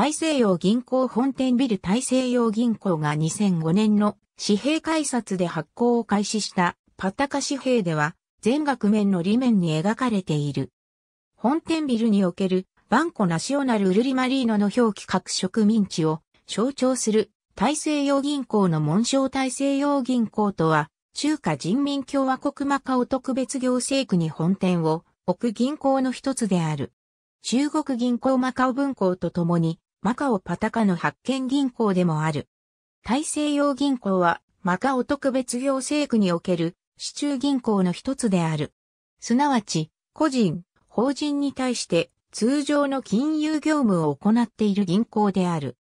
大西洋銀行本店ビル大西洋銀行が2005年の紙幣改札で発行を開始したパタカ紙幣では全額面の裏面に描かれている。本店ビルにおけるバンコナショナルウルリマリーノの表記各植民地を象徴する大西洋銀行の紋章大西洋銀行とは中華人民共和国マカオ特別行政区に本店を置く銀行の一つである。中国銀行マカオ分行と共にマカオパタカの発見銀行でもある。大西洋銀行はマカオ特別行政区における市中銀行の一つである。すなわち、個人、法人に対して通常の金融業務を行っている銀行である。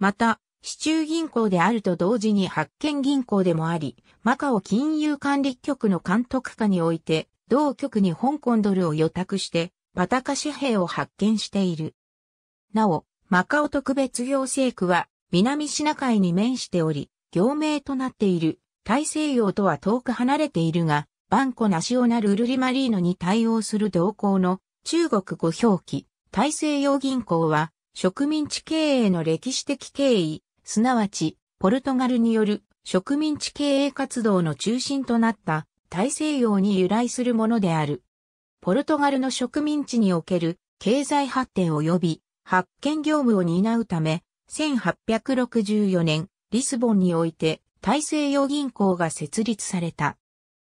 また、市中銀行であると同時に発見銀行でもあり、マカオ金融管理局の監督下において、同局に香港ドルを予託して、パタカ紙幣を発見している。なお、マカオ特別行政区は南シナ海に面しており、行名となっている大西洋とは遠く離れているが、バンコナシオナルルリマリーノに対応する同行の中国語表記、大西洋銀行は植民地経営の歴史的経緯、すなわちポルトガルによる植民地経営活動の中心となった大西洋に由来するものである。ポルトガルの植民地における経済発展及び発見業務を担うため、1864年、リスボンにおいて、大西洋銀行が設立された。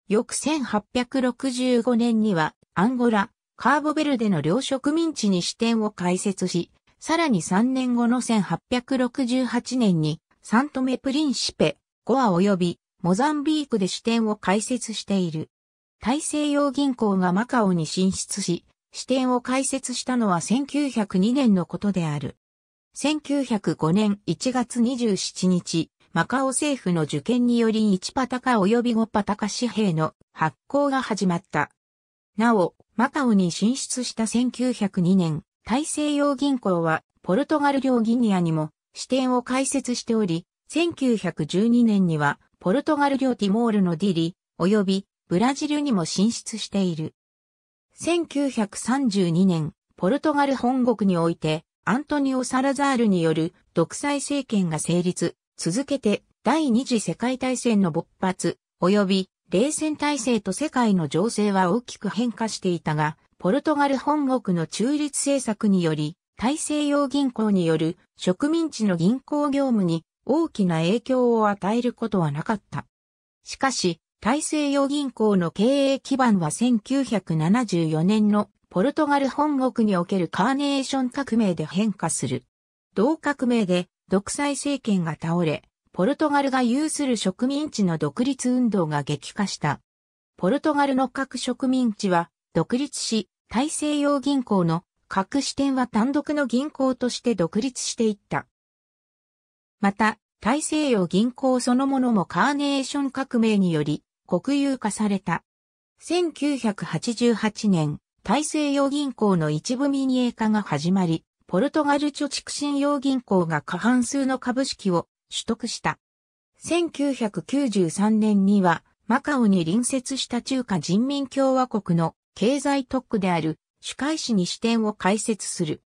翌1865年には、アンゴラ、カーボベルデの両植民地に支店を開設し、さらに3年後の1868年に、サントメプリンシペ、ゴア及び、モザンビークで支店を開設している。大西洋銀行がマカオに進出し、支店を開設したのは1902年のことである。1905年1月27日、マカオ政府の受験により1パタカ及び5パタカ紙幣の発行が始まった。なお、マカオに進出した1902年、大西洋銀行はポルトガル領ギニアにも支店を開設しており、1912年にはポルトガル領ティモールのディリ、及びブラジルにも進出している。1932年、ポルトガル本国において、アントニオ・サラザールによる独裁政権が成立、続けて第二次世界大戦の勃発、及び冷戦体制と世界の情勢は大きく変化していたが、ポルトガル本国の中立政策により、大西洋銀行による植民地の銀行業務に大きな影響を与えることはなかった。しかし、大西洋銀行の経営基盤は1974年のポルトガル本国におけるカーネーション革命で変化する。同革命で独裁政権が倒れ、ポルトガルが有する植民地の独立運動が激化した。ポルトガルの各植民地は独立し、大西洋銀行の各支店は単独の銀行として独立していった。また、大西洋銀行そのものもカーネーション革命により国有化された。1988年、大西洋銀行の一部民営化が始まり、ポルトガル貯蓄信用銀行が過半数の株式を取得した。1993年には、マカオに隣接した中華人民共和国の経済特区である主会市に支店を開設する。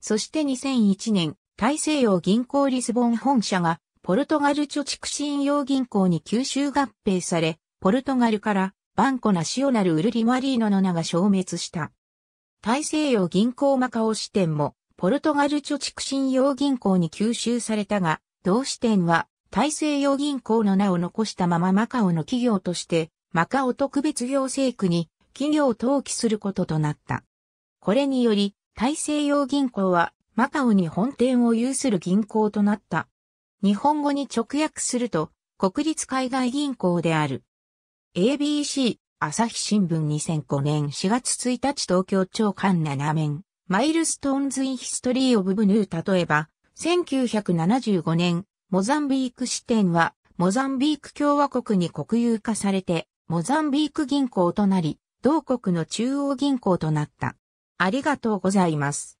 そして2001年、大西洋銀行リスボン本社がポルトガル貯蓄信用銀行に吸収合併され、ポルトガルからバンコナシオナルウルリマリーノの名が消滅した。大西洋銀行マカオ支店もポルトガル貯蓄信用銀行に吸収されたが、同支店は大西洋銀行の名を残したままマカオの企業として、マカオ特別行政区に企業を登記することとなった。これにより、大西洋銀行はマカオに本店を有する銀行となった。日本語に直訳すると、国立海外銀行である。ABC、朝日新聞2005年4月1日東京長官7面、マイルストーンズ・イン・ヒストリー・オブ・ブヌー例えば、1975年、モザンビーク支店は、モザンビーク共和国に国有化されて、モザンビーク銀行となり、同国の中央銀行となった。ありがとうございます。